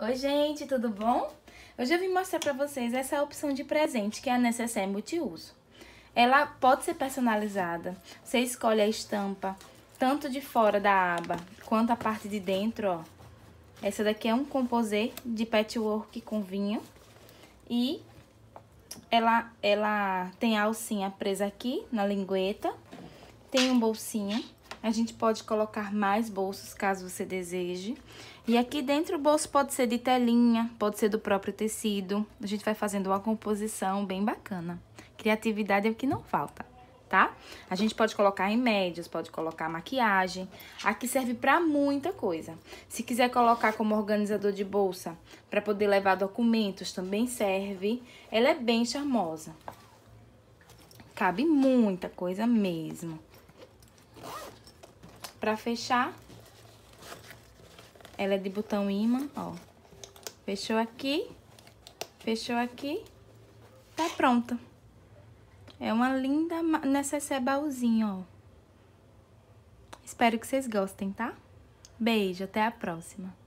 Oi, gente, tudo bom? Hoje eu vim mostrar para vocês essa opção de presente, que é a necessaire multiuso. Ela pode ser personalizada. Você escolhe a estampa, tanto de fora da aba, quanto a parte de dentro, ó. Essa daqui é um composê de patchwork com vinho. E ela, ela tem a alcinha presa aqui na lingueta. Tem um bolsinho a gente pode colocar mais bolsos, caso você deseje. E aqui dentro o bolso pode ser de telinha, pode ser do próprio tecido. A gente vai fazendo uma composição bem bacana. Criatividade é o que não falta, tá? A gente pode colocar remédios, pode colocar maquiagem. Aqui serve para muita coisa. Se quiser colocar como organizador de bolsa, para poder levar documentos, também serve. Ela é bem charmosa. Cabe muita coisa mesmo. Pra fechar, ela é de botão imã, ó. Fechou aqui, fechou aqui, tá pronta. É uma linda necessaire baúzinho, ó. Espero que vocês gostem, tá? Beijo, até a próxima.